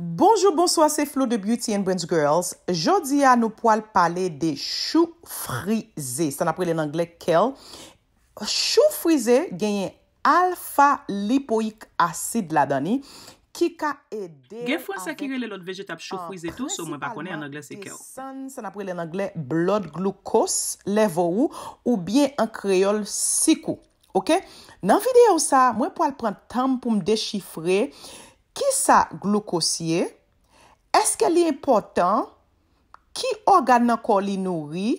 Bonjou, bonsoa, se Flo de Beauty and Brands Girls. Jodi ya nou po al pale de chou frize. San aprele nan angle kel. Chou frize genye alfa lipoik asid la dani. Ki ka ede... Gen fwa sa ki re le lot vejet ap chou ah, frize tou, so mwen pa kone an angle se kel. San aprele nan angle blood glucose level ou bien an kreol siku. Ok? Nan videyo sa, mwen po al prende tam pou m dechifre... Ki sa glukosye, eske li important ki organ nan kon li nouri,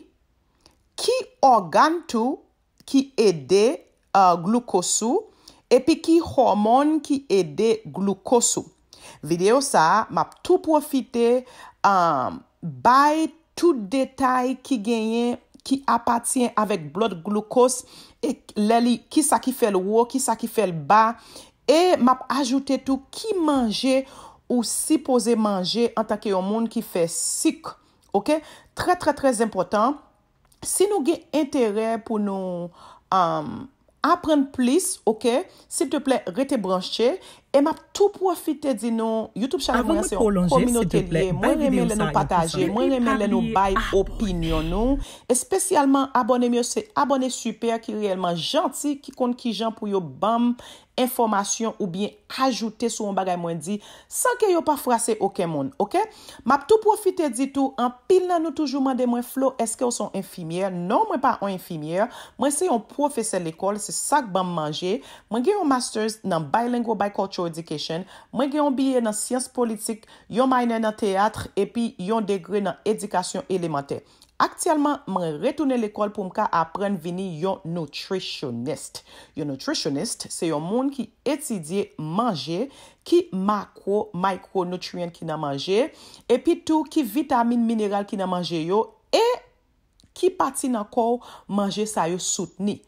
ki organ tou ki ede uh, glukosou, epi ki hormon ki ede glukosou. Video sa, map tou profite, um, bay tou detay ki genyen, ki apatien avèk blot glukos, e lè li ki sa ki fèl wò, ki sa ki fèl bè. E map ajoute tou ki manje ou si pose manje an takye yon moun ki fe sik. Ok? Tre tre tre impotant. Si nou gen entere pou nou um, apren plis, ok? Sip te plen re te branche. Ok? E map tou profite di nou, Youtube chanel mwen se yon komino telye, mwen reme lè nou pataje, mwen reme lè nou bay opinyon nou, espesyalman abone mwen se abone super, ki reyelman janti, ki kon ki jan pou yo bam informasyon ou bien ajoute sou yon bagay mwen di, san ke yo pa frase ok moun, ok? Map tou profite di tou, an pil nan nou toujou mande mwen, Flo, eske ou son infimier? Non mwen pa ou infimier, mwen se yon profese l'ekol, se sak bam manje, mwen gen yon master nan bay lingwe, bay culture, Mwen gen yon biye nan siyans politik, yon maynen nan teyatre, epi yon degre nan edikasyon elemante. Aktialman, mwen retoune lekol pou mka apren vini yon nutritionist. Yon nutritionist, se yon moun ki etidye manje, ki makro, mikro nutriyen ki nan manje, epi tou ki vitamine mineral ki nan manje yo, e ki pati nan kou manje sa yo soutni.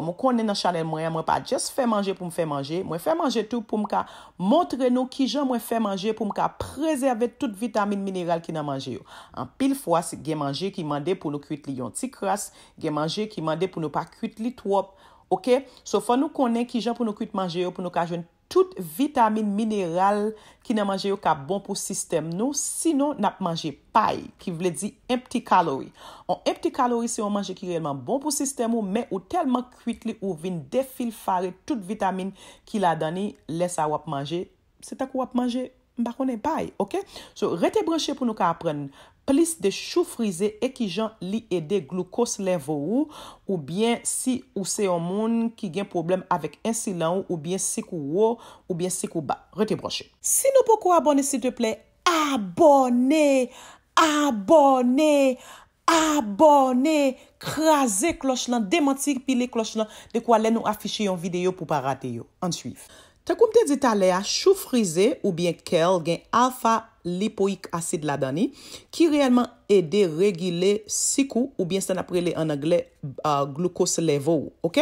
Mwen konnen nan chanel mwen ya mwen pa jes fè manje pou mwen fè manje. Mwen fè manje tou pou mwen ka montre nou ki jan mwen fè manje pou mwen ka prezerve tout vitamine mineral ki nan manje yo. An pil fwas gen manje ki mande pou nou kuit li yon ti kras. Gen manje ki mande pou nou pa kuit li twop. Ok? So fa nou konnen ki jan pou nou kuit manje yo pou nou ka jwen... tout vitamine, mineral ki nan manje yo ka bon pou sistem nou, sino nan ap manje pay, ki vle di empty calorie. On empty calorie se yon manje ki reyman bon pou sistem ou, men ou telman kwit li ou vin defil fare tout vitamine ki la dani, lesa wap manje, se tak wap manje. ba konen bay, ok? So, rete broche pou nou ka apren, plis de chou frize ekijan li ede glukos leve ou, ou bien si ou se yon moun ki gen problem avek ensi lan ou, ou bien se kou ou, ou bien se kou ba. Rete broche. Si nou pou kou abone, se te ple, abone, abone, abone, krasi kloch lan, demanti pi li kloch lan, de kwa le nou afishi yon videyo pou pa rateyo. An suif. Tak ou mte dita le a chou frize ou bien kel gen alfa lipoik asid la dani ki reyelman ede regile siku ou bien sen apre le anagle glukos leve ou, ok?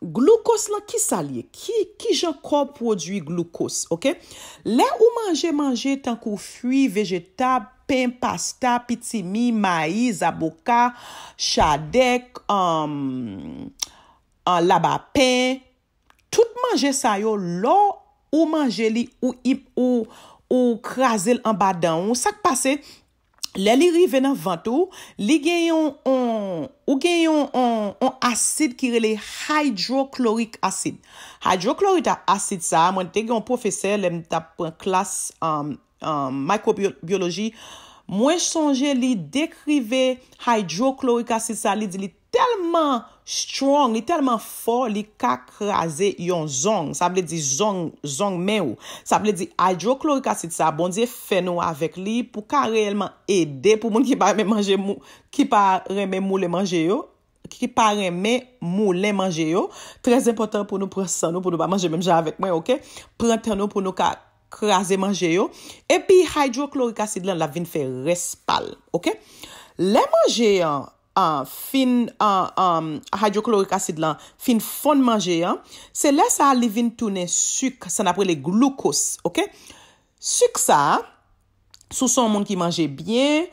Glukos la ki salye? Ki jan kon prodwi glukos, ok? Le ou manje manje tankou fwi, vejeta, pen, pasta, pitimi, maiz, aboka, chadek, labapen... Tout manje sa yo lo ou manje li ou krasel an ba dan. Ou sak pase, le li rive nan vantou, li genyon an asid ki rele hydrochloric asid. Hydrochloric asid sa, mwen te genyon profese, lem tap klas um, um, mikrobiologi. Mwen sonje li dekrive hydrochloric asid sa, li di li telman... Strong, yi telman fo li ka kraze yon zong. Sa ble di zong, zong me ou. Sa ble di hydrochlorik asid sa bon diye feno avèk li pou ka reyelman ede pou moun ki pa reme mou le manje yo. Ki pa reme mou le manje yo. Trez impotant pou nou pre san nou pou nou ba manje menjè avèk mwen, ok? Pre tan nou pou nou ka kraze manje yo. Epi, hydrochlorik asid lan la vin fè respal, ok? Le manje yon... fin hydroklorik asid lan, fin fon manje, se la sa li vin toune suk, san apre le glukos, ok? Suk sa, sou son moun ki manje bien,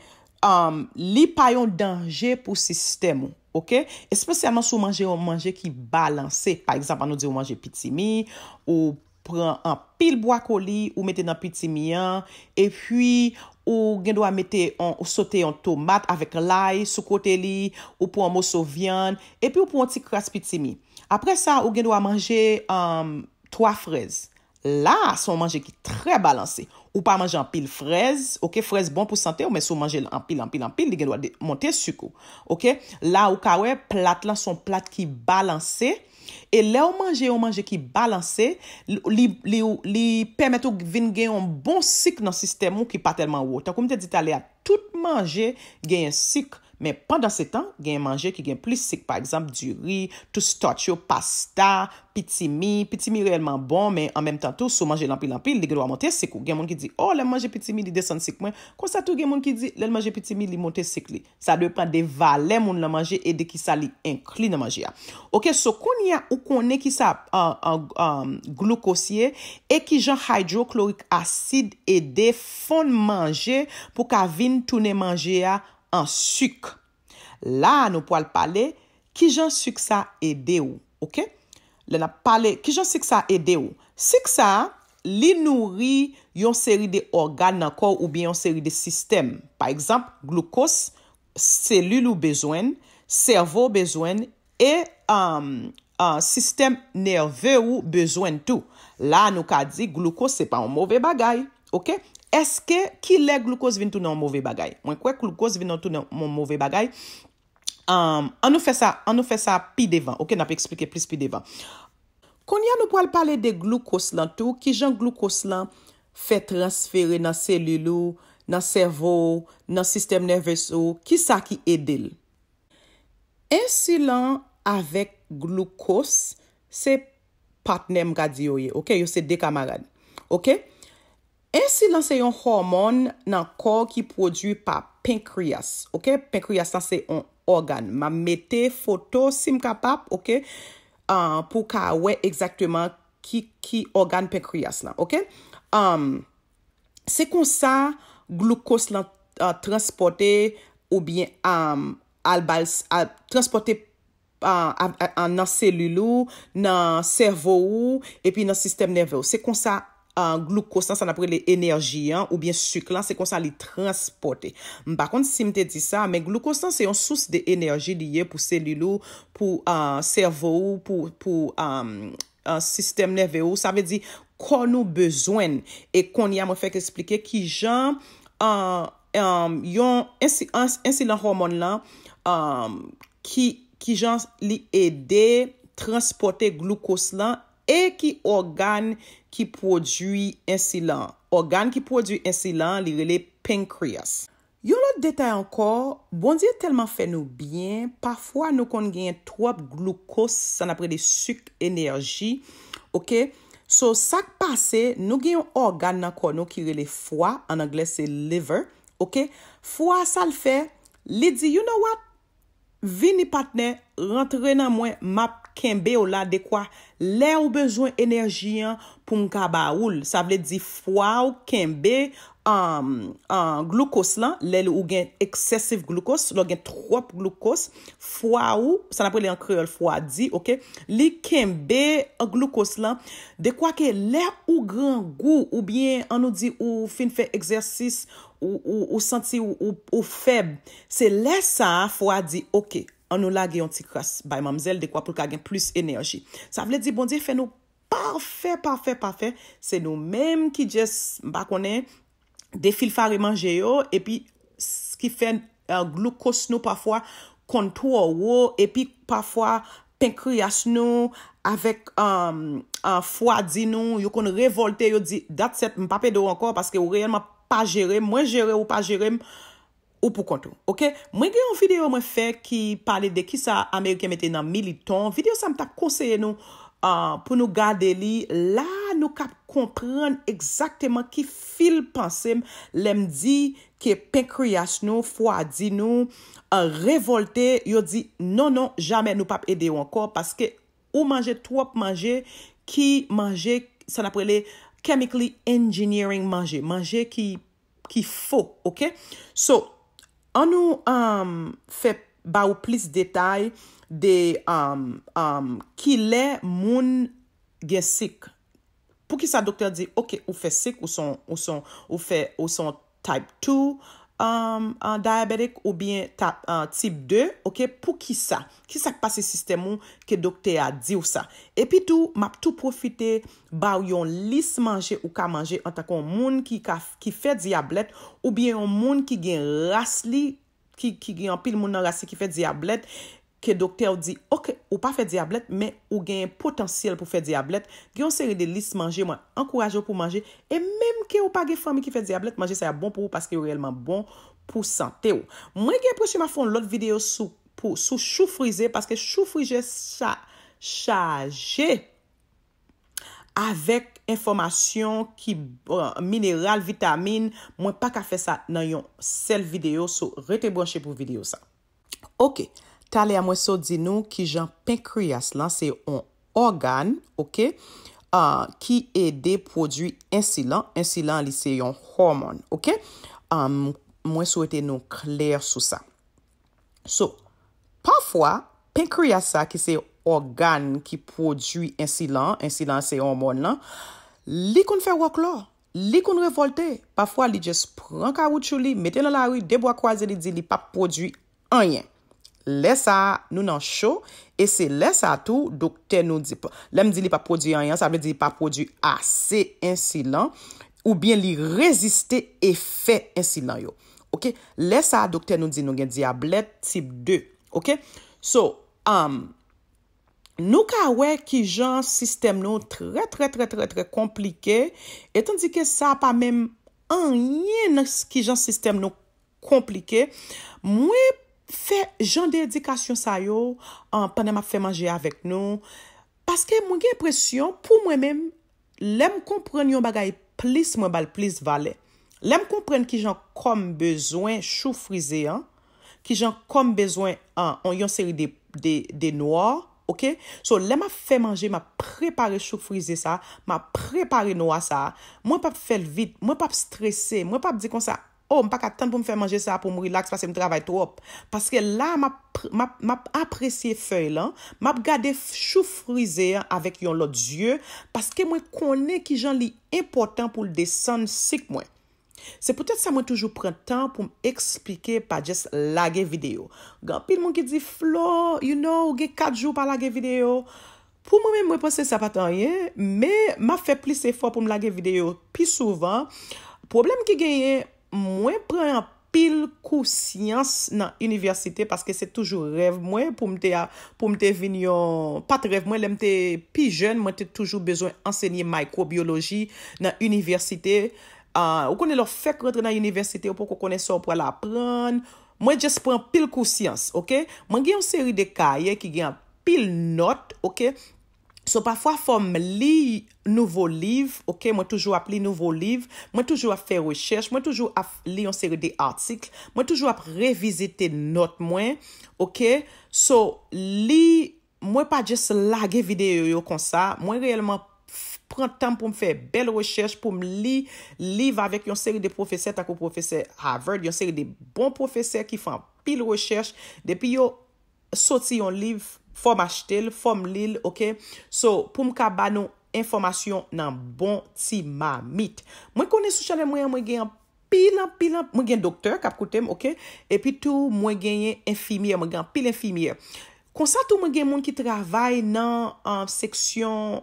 li payon danje pou sistemo, ok? Espesyaman sou manje, manje ki balanse, pa ekzampan nou di ou manje pitimi, ou pren an pil boakoli, ou mette nan pitimi yan, e fui... Ou gen do a mette, ou sote yon tomate avek lay sou kote li, ou pou an mou sou vyan, e pi ou pou an ti kraspi ti mi. Apre sa, ou gen do a manje 3 um, frez. La, son manje ki tre balanse. Ou pa manje an pil frez, ok, frez bon pou sante, ou men sou manje an pil, an pil, an pil, li gen do a monte suko. Ok, la ou kawe, plat lan son plat ki balanse. E le ou manje ou manje ki balanse, li pemet ou vin gen yon bon sik nan sistem ou ki pa telman ou. Tan koum te dit ale a tout manje gen yon sik. Men, pandan se tan, gen manje ki gen plis sik. Par ekzamp, di ri, tout stotcho, pasta, pitimi. Pitimi reyelman bon, men, an menm tan tou, sou manje lampi-lampi, li gen waman te sik ou. Gen moun ki di, oh, le manje pitimi li desen sik mwen. Kwa sa tou gen moun ki di, le manje pitimi li moun te sik li. Sa dwe pran de valen moun la manje e de ki sa li inkli na manje ya. Ok, so kon ya ou kon ne ki sa glukosye, e ki jan hydrochlorik asid e de fon manje pou ka vin tou ne manje ya ah, An suk. La nou po al pale, ki jan suk sa ede ou? Ok? Le na pale, ki jan suk sa ede ou? Suk sa, li nouri yon seri de organ nan kor ou bi yon seri de sistem. Pa ekzamp, glukos, selul ou bezwen, servo bezwen, e an sistem nerve ou bezwen tou. La nou ka di glukos se pa an mouve bagay. Ok? Ok? Eske ki le glukos vin tou nan mouve bagay? Mwen kwe glukos vin nou tou nan mouve bagay? An nou fe sa pi devan. Ok, nan pe eksplike plis pi devan. Kon ya nou po al pale de glukos lan tou, ki jan glukos lan fe transfere nan selilou, nan servou, nan sistem nervoso, ki sa ki edil? Insulant avek glukos, se patnem radio ye. Ok, yo se de kamarad. Ok? Ensi lan se yon hormon nan kor ki produ pa pancreas. Pancreas lan se yon organ. Ma mette foto sim ka pap euh, pou ka we exactement ki organ pancreas lan. Euh, se kon sa glukos lan euh, transporte ou bien transporte nan selilou, nan servou, epi nan sistem nervou. Se kon sa... glukosan san apre le enerji an, ou bien suk lan, se kon sa li transporte. Mbakon, si mte di sa, men glukosan se yon souse de enerji liye pou selilou, pou servou, pou sistem neve ou, sa ve di kon nou bezwen, e kon ya mwen fek esplike ki jan, yon ensi lan hormon lan, ki jan li ede transporte glukos lan, E ki organ ki prodwi insilant. Organ ki prodwi insilant li rele penkriyos. Yon lot detay ankor, bondye telman fe nou byen. Pafwa nou kon genye 3 glukos, san apre de suk enerji. Ok, so sak pase, nou genyon organ ankor nou ki rele fwa, an angles se liver. Ok, fwa sal fe, li di, you know what? Vi ni patne, rentre nan mwen map. kembe ou la dekwa le ou bezwen enerji an pou mkaba oul. Sa vle di fwa ou kembe an glukos lan, le ou gen eksesif glukos, lo gen trop glukos, fwa ou, sa napre li an kreol fwa di, ok, li kembe an glukos lan, dekwa ke le ou gran gou ou bien an nou di ou fin fe eksersis ou senti ou feb, se le sa fwa di, ok, an nou la gen yon ti kras, bay mamzel, dekwa pou kagen plus enerji. Sa vle di bon di, fe nou parfe, parfe, parfe, se nou menm ki jes bakone, defil fari manje yo, epi, skifen euh, glukos nou pafwa, kontou ou wo, epi, pafwa, penkriyas nou, avek an um, fwa di nou, yon kon revolte, yon di, dat set, mpa pedo ankor, paske ou reyenman pa jere, mwen jere ou pa jere mwen, Ou pou kontou, ok? Mwen gen yon video mwen fe ki pale de ki sa Amerike mette nan militon. Video sa mta konseye nou uh, pou nou gade li. La nou kap kompren ekzakteman ki fil pansem lem di ki penkriyas nou, fwa di nou, uh, revolte, yo di non, non, jame nou pap ede yo anko paske ou manje, twop manje ki manje, sa naprele chemically engineering manje, manje ki ki fo, ok? So, An nou fè ba ou plis detay de ki lè moun gen sik. Pou ki sa doktèl di, ok, ou fè sik, ou son type 2, ou son type 2. an um, diabetik ou bien tap an tip 2, ok, pou ki sa? Ki sak pa se sistem ou ke dokte a di ou sa? Epi tou, map tou profite ba ou yon lis manje ou ka manje an takon moun ki fe diablet ou bien yon moun ki gen rase li ki gen pil moun nan rase ki fe diablet ke doktè ou di, ok, ou pa fè diablet, men ou gen yon potansiyel pou fè diablet, gen yon seri de lis manje, mwen ankouraje ou pou manje, e menm ke ou pa gen fami ki fè diablet, manje sa yon bon pou ou, paske yon rellman bon pou sante ou. Mwen gen apresye ma fon lout videyo sou chou frize, paske chou frize sa chaje, avek informasyon ki euh, mineral, vitamine, mwen pa ka fè sa nan yon sel videyo, sou rete branchè pou videyo sa. Ok, mwen, Talè a mwen so di nou ki jan penkriyas lan, se yon organ, ok, ki e de prodwi ensilant. Ensilant li se yon hormon, ok, mwen sou ete nou kler sou sa. So, pwafwa, penkriyas sa ki se organ ki prodwi ensilant, ensilant se yon hormon lan, li kon fè wak lò, li kon revolte. Pwafwa li jes pran karout chou li, metè nan la wè, debwa kwa zè li di li pa prodwi anyen. Lè sa nou nan chou, e se lè sa tou, dok te nou di pa. Lè m di li pa produ yon yon, sa vè di li pa produ ase insilant, ou bien li reziste efè insilant yo. Ok? Lè sa dok te nou di nou gen di ablet tip 2. Ok? So, um, nou ka wè ki jan sistem nou tre tre tre tre tre komplike, etan di ke sa pa men an yon nè ki jan sistem nou komplike, mwen pou Fè jan de edikasyon sa yo, an panè ma fè manje avèk nou. Paske mwen gen presyon, pou mwen men, lè m komprenyon bagay plis mwen bal, plis vale. Lè m komprenyon ki jan kom bezwen chou frize, ki jan kom bezwen an yon seri de noa, ok? So lè m a fè manje, m a prepare chou frize sa, m a prepare noa sa, mwen pa fè l vit, mwen pa f stresse, mwen pa di kon sa an, Oh, m pa kat tan pou m fè manje sa pou m relax pasè m travay trop. Paske la, m ap apresye fey lan, m ap gade chou frize avèk yon lot zye, paske m konè ki jan li impotant pou l desen sik mwen. Se pwetè sa mwen toujou pren tan pou m ekspike pa jes lage video. Gan pil moun ki di, Flo, you know, ou ge kat jou pa lage video. Pou mwen mwen pwese sa patan ye, me ma fè plis efor pou m lage video pi souvan. Problem ki genye, Mwen pren pil kousyans nan universite paske se toujou rev mwen pou mte vin yon... Pat rev mwen, lem te pi jen, mwen te toujou bezon ansenye mikrobiologi nan universite. Ou konen lor fek rentre nan universite ou pou konen son pou ala pran. Mwen jes pren pil kousyans, ok? Mwen gen yon seri de kaye ki gen pil not, ok? So, pafwa fòm li nouvo liv, ok, mwen toujou ap li nouvo liv, mwen toujou ap fè rechèche, mwen toujou ap li yon seri de artikl, mwen toujou ap revizite not mwen, ok. So, li, mwen pa jes lage videyo yo kon sa, mwen reyelman pran tan pou m fè bel rechèche, pou m li liv avèk yon seri de profeseur tako profeseur Harvard, yon seri de bon profeseur ki fè pil rechèche, depi yo soti yon liv... Fom achitel, fom lil, ok? So, pou m ka ba nou informasyon nan bon ti ma mit. Mwen kone sou chanel mwen gen pilan, pilan. Mwen gen doktor kap koutem, ok? E pi tou mwen genye enfimye, mwen gen pilan enfimye. Konsa tou mwen gen moun ki travay nan seksyon,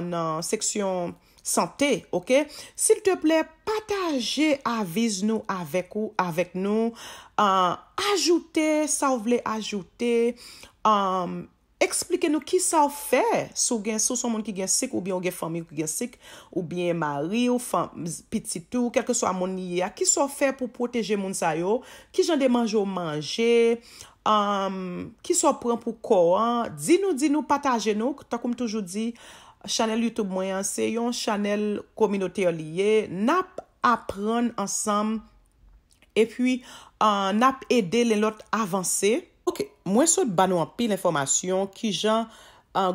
nan seksyon sante, ok? Sil te ple, pataje aviz nou avek ou avek nou. Ajoute, sa ou vle ajoute. Eksplike nou ki sa ou fe Sou gen sou son moun ki gen sik Ou bien ou gen fami ki gen sik Ou bien mari ou piti tou Kelke sou a moun niye Ki sa ou fe pou proteje moun sayo Ki jan de manjou manje Ki sa ou pren pou koan Din nou, din nou pataje nou Ta koum toujou di Chanel Youtube mwen yon se Yon Chanel kominote yo liye Nap apren ansam E pwi nap ede le lot avanse Mwen sot banou an pi l'informasyon ki jan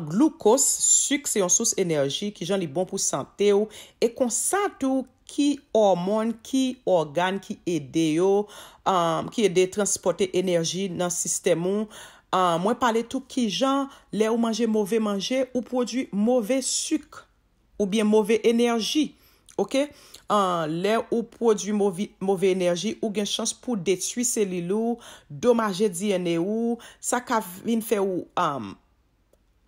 glukos, suk se yon souse enerji, ki jan li bon pou sante ou, e kon sante ou ki hormon, ki organ, ki ede yo, ki ede transporte enerji nan sistemo. Mwen pale tou ki jan le ou manje move manje ou produy move suk ou bien move enerji. Ok? Lè ou prodwi mouvi enerji ou gen chans pou detui selilou, domaje DNA ou, sa ka vin fe ou um,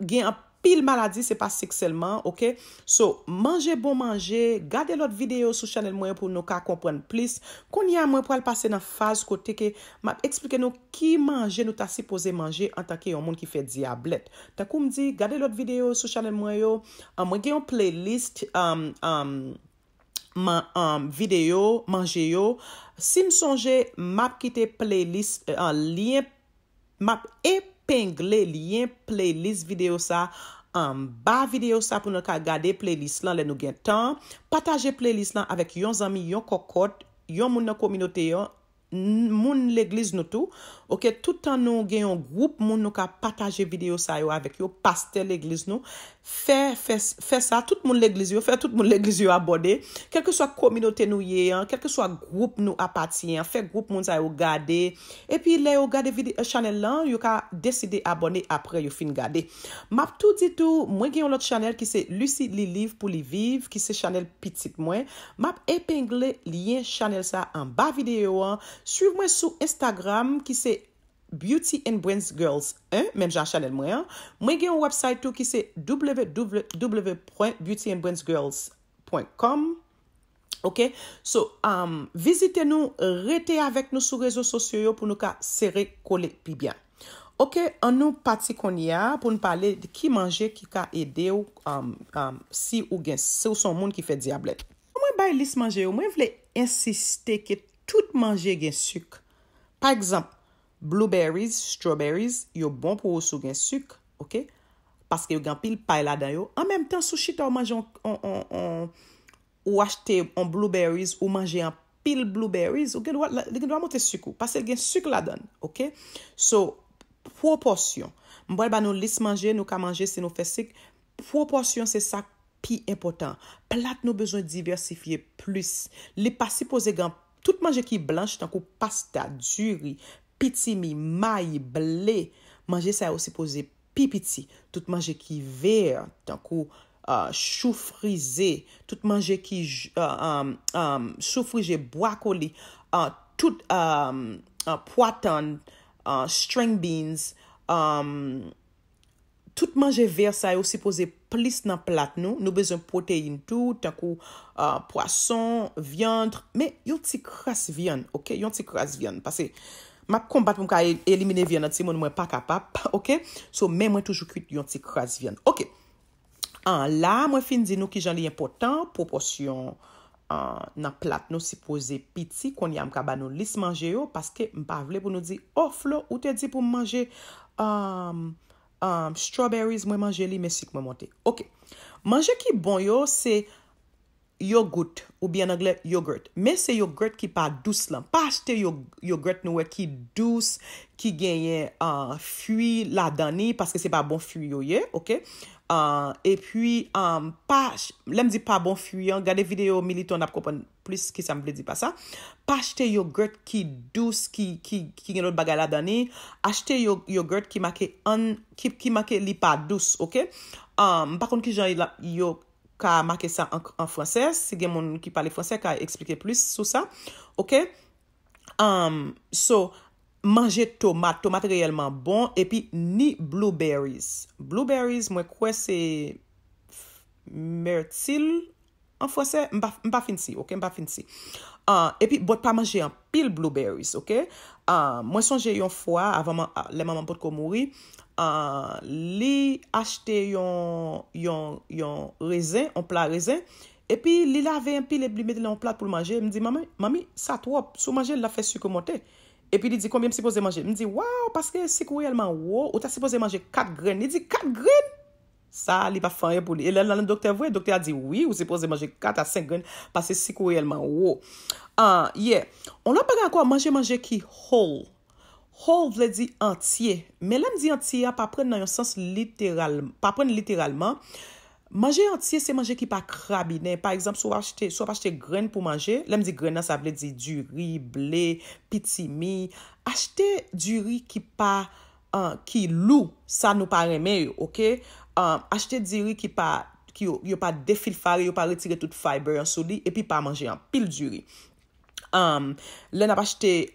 gen apil maladi, se pa sik selman. Ok? So, manje bon manje, gade lot videyo sou chanel mwen pou nou ka kompren plis. Koun ya mwen pou al pase nan faz kote ke map eksplike nou ki manje nou ta si pose manje an ta ke yon moun ki fe diablet. Ta kou mdi, gade lot videyo sou chanel mwen yo, an mwen gen yon playlist, am, um, am, um, Ma um, video, manje yo. Si m sonje, map kite playlist, eh, ah, map epengle liyen playlist video sa. Um, ba video sa pou nou ka gade playlist lan le nou gen tan. Pataje playlist lan avek yon zami, yon kokot, yon moun nan kominote yo, moun legliz nou tou. Ok, tout an nou genyon group moun nou ka pataje video sa yo avèk yo, paste l'egliz nou. Fè, fè, fè sa, tout moun l'egliz yo, fè tout moun l'egliz yo abode. Kèlke swa kominote nou ye, kèlke swa group nou apati, fè group moun sa yo gade. Epi lè yo gade euh, chanel lan, yo ka deside abone apre yo fin gade. Map tout ditou, mwen genyon lot chanel ki se Lucy li liv pou li viv, ki se chanel pitit mwen. Map epengle liyen chanel sa an ba video an. Suiv mwen sou Instagram ki se Beauty and Brains Girls 1, men jan chanel mwen an. Mwen gen yon website tou ki se www.beautyandbrainsgirls.com Ok, so vizite nou, rete avèk nou sou rezo sosyo yo pou nou ka sere kole pi byan. Ok, an nou pati kon ya pou nou pale ki manje ki ka ede ou um, um, si ou gen se ou son moun ki fe diablet. Mwen bay lis manje yo, mwen vle insiste ke tout manje gen suk. Par exemple, blueberries, strawberries, yo bon pou ou sou gen suk, ok? Paske yo gen pil paye la dan yo. An menm tan, sou chita ou manje an ou achete an blueberries, ou manje an pil blueberries, ou gen do a motte suk ou. Paske gen suk la dan, ok? So, fwo porsyon. Mbole ba nou lis manje, nou ka manje, se nou fe syk, fwo porsyon se sa pi impotant. Plat nou bezon diversifiye plus. Li pasi pou ze gen, tout manje ki blanche tan kou pasta, duri, piti mi, may, ble, manje sa yo se pose pi piti, tout manje ki ver, tankou, euh, chou frize, tout manje ki, euh, um, um, chou frize, boakoli, euh, tout, um, poitan, string beans, tout manje ver, sa yo se pose plis nan plat nou, nou bezon proteine tout, tankou, poason, viandre, me yon ti kras viandre, ok, yon ti kras viandre, pase, Ma kombat mwen ka elimine vyon an ti, mwen mwen pa kapap, ok? So, mwen mwen toujou kuit yon ti kras vyon. Ok. An la, mwen fin di nou ki jan li important, popos yon nan plat nou si pose piti, kon yon mwen ka ban nou lis manje yo, paske mwen pa vle pou nou di, oh, Flo, ou te di pou manje, am, um, am, um, strawberries, mwen manje li, mwen si kwen mwen te. Ok. Mange ki bon yo, se... Yogurt. Ou byan angle, yogurt. Men se yogurt ki pa dous lan. Pa achete yogurt nouwe ki dous ki genye fwi la dani. Paske se pa bon fwi yo ye. Ok? E euh, pwi, euh, pa... Lem di pa bon fwi yo. Gade video Militon ap kopan plus ki sa mble di pa sa. Pa achete yogurt ki dous ki genye lout bagay la dani. Achete yogurt ki make li pa dous. Ok? Mpa kon ki jan yo... ka a make sa an fransè. Se gen moun ki pale fransè, ka a explike plis sou sa. Ok? Um, so, manje tomate, tomate reyelman bon, epi ni blueberries. Blueberries, mwen kwe se mertil an fransè? Mpa fin si. Ok? Mpa fin si. E pi, bot pa manje an pil blueberries, ok? Ah, Mwen sonje yon fwa avan ah, le maman bot ko mouri, ah, li achte yon rezin, yon plat rezin. E pi, li lave yon pil, li mette yon plat pou manje. Mwen di, mami, mami, sat wop, sou manje la fe suke motè. E pi, li di, konbyen sepoze manje? Mwen di, waw, paske seko yalman wop, ou ta sepoze manje kat gren. Li di, kat gren! Sa li pa fanyè pou li. E lè lè lè lè, dokte vwe, dokte a di, wè ou se pose manje kat a sen gren, pase sikou yèlman. Wò. An, ye. On lè pwag an kwa manje manje ki hol. Hol vle di antye. Me lèm di antye a pa pren nan yon sens literalman. Manje antye se manje ki pa krabine. Par exemple, sou pa achete gren pou manje. Lèm di gren nan sa vle di du ri, ble, pitimi. Achete du ri ki pa krabine. Ki lou, sa nou pa reme yo, okey? Achete diri ki yo pa defilfari, yo pa retire tout fiber yon sou li, epi pa manje yon pil diri. Le nan pa achete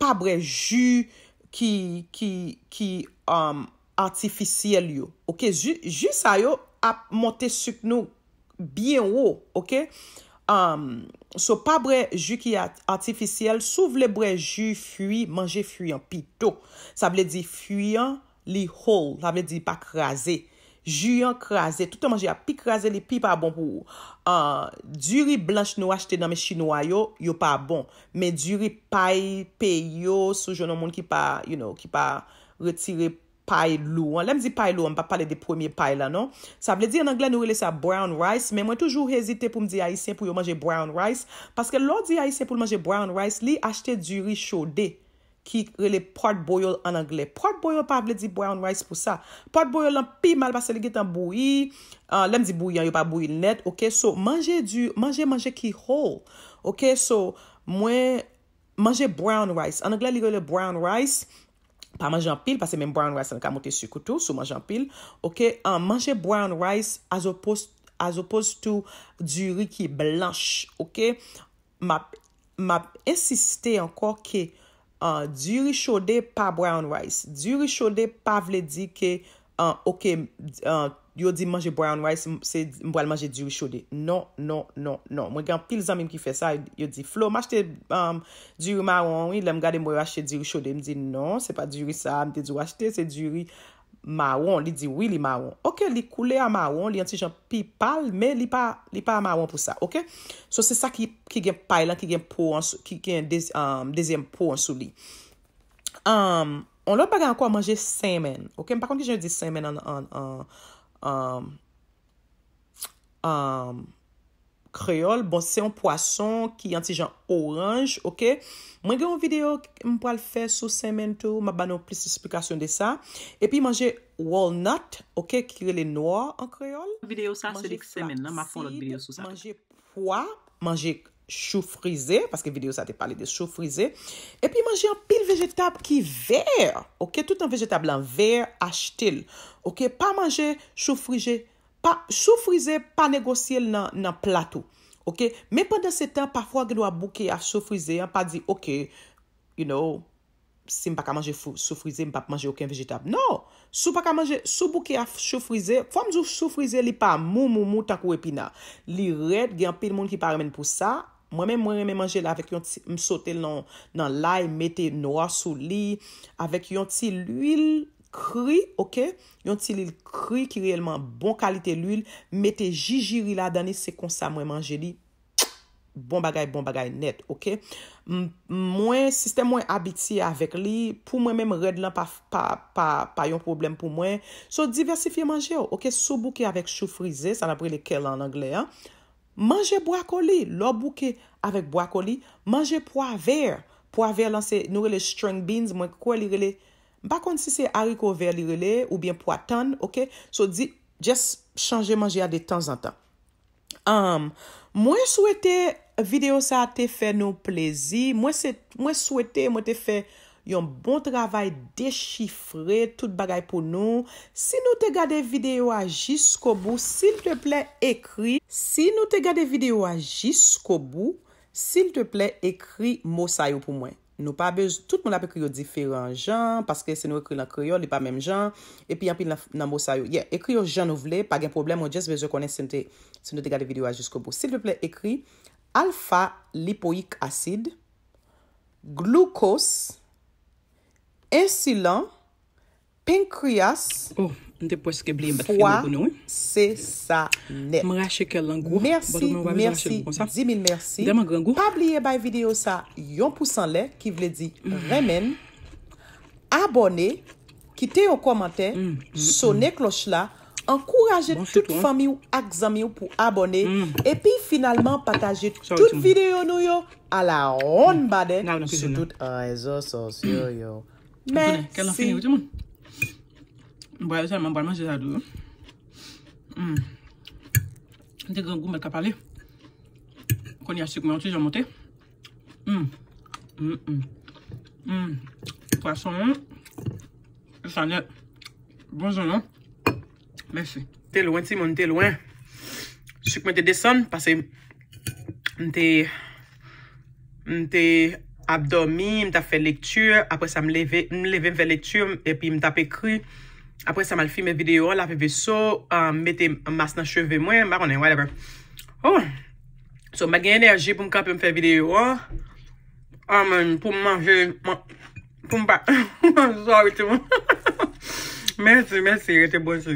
pa bre ju ki artificial yo, okey? Ju sa yo ap monte suk nou bien wou, okey? So, pa bre ju ki artificiel, sou vle bre ju fwi, manje fwi an pito. Sa ble di fwi an li hol, sa ble di pa kraze. Ju an kraze, tout an manje a pi kraze li pi pa bon pou. Duri blanche nou achete nan me chino a yo, yo pa bon. Me duri pay, pay yo, sou joun an moun ki pa, you know, ki pa retire pou. pae lou an, lem di pae lou an, pa pale de premye pae la, non? Sa vle di an angle nou wile sa brown rice, men mwen toujou rezite pou mdi aisyen pou yo manje brown rice paske lò di aisyen pou manje brown rice li achte du ri chode ki wile pot boil an angle pot boil an pa vle di brown rice pou sa pot boil an pi mal basa li git an boui lem di bouyan yo pa boui net ok, so manje du, manje manje ki whole, ok, so mwen manje brown rice an angle li wile brown rice pa manje an pil, pase men brown rice an ka motè su koutou, sou manje an pil, ok, an manje brown rice, as opposed to, duri ki blanche, ok, ma, ma insistè anko ki, an, duri chode pa brown rice, duri chode pa vle di ki, an, ok, an, an, yo di manje brown rice, mboal manje diri chode. Non, non, non, non. Mwen gen pil zanmim ki fe sa, yo di Flo, mwen achete um, diri maron, le mwen gade mwen achete diri chode. Mwen di non, se pa diri sa, mwen te di wachete, se diri maron. Li di, oui, li maron. Ok, li koule a maron, li anti-jampi pal, men li pa maron pou sa, ok? So se sa ki gen pay lan, ki gen po ansou, ki gen um, dezyen po ansou li. Um, on lò bagan anko a manje semen, ok? Mwen pa kon ki gen di semen an... kreol. Um, um, bon, se yon poason ki yon ti jan oranj. Ok? Mwen gen yon video mwen po al fe sou semen tou. Ma banon plis displikasyon de sa. E pi manje walnut. Ok? Ki yon le noa an kreol. Video sa se dik semen nan. Ma fon lot video sou sa. Mange poa. Mange chou frizé, paske video sa te pale de chou frizé, e pi manje an pil vejetab ki ver, ok, tout an vejetab lan ver, achetil, ok, pa manje, chou frizé, chou frizé, pa negosye l nan plato, ok, me pandan se tan, pafwa genwa bouke a chou frizé, an pa di, ok, you know, si m non! pa ka manje chou frizé, m pa manje oken vejetab, no, sou bouke a chou frizé, fwa m zou chou frizé li pa, mou mou mou takou epina, li red gen pil moun ki pa ramen pou sa, Mwen men mwen remen manje la vek yon ti msote nan lay, mette norasou li, avek yon ti l'huil kri, ok? Yon ti l'huil kri ki reyelman bon kalite l'huil, mette jijiri la dani se konsa mwen manje li. Bon bagay, bon bagay net, ok? Mwen, si ste mwen abiti avek li, pou mwen men mred lan pa yon problem pou mwen, sou diversifiye manje yo, ok? Sou bouke avek chou frize, sa napre le ke la an angle, an? manje brokoli, lò bouke avèk brokoli, manje pwa ver, pwa ver lan se nou rele string beans, mwen kwa li rele, ba kon si se ariko ver li rele, ou bien pwa tan, ok, so di, jes chanje manje ya de tan zan tan. Mwen souwete video sa te fè nou plezi, mwen souwete mwen te fè Yon bon travay dechifre, tout bagay pou nou. Si nou te gade videyo a jisko bou, s'il te plè ekri. Si nou te gade videyo a jisko bou, s'il te plè ekri mousayou pou mwen. Nou pa bej, tout moun ap ekri yo diferan jan, paske se nou ekri la kriyo, li pa menm jan, epi yon pi nan mousayou. Ekri yo jan nou vle, pa gen problem, moun jes bej yo konen se nou te gade videyo a jisko bou. S'il te plè ekri, alfa lipoik asid, glukos, Insulan, penkriyas, fwa, se sa net. Mersi, mersi, zi mil mersi. Pabliye bay videyo sa yon pousan mm. mm, mm, bon, le, ki vle di remen. Abone, kite yo komante, sone kloch la. Enkouraje tout fami ou ak zami ou pou abone. E pi finalman pataje tout videyo nou yo ala on bade. Soutout a ezoso sou yo yo. Mwen te lan fin yon ti mwen. Mwen boye yon san, mwen boye man se zado yon. Nte gen goun men kap pale. Kon yon si kwen yon ti jan mwen te. Kwa son yon. San yon. Bon zon yon. Mwen ti. Te lwen ti mwen, te lwen. Si kwen te desen, pase nte nte ap dormi, m ta fe lektur, apre sa m leve m fe lektur, epi m ta pe kri, apre sa m al filme video, la pe ve so, euh, mette mas nan cheve mwen, barone, whatever. Oh, so m a genye de aje pou m kape m fe video, oh. oh, amen, pou m manje, pou m pa, m sa wite moun. Mersi, mersi, rete bon si.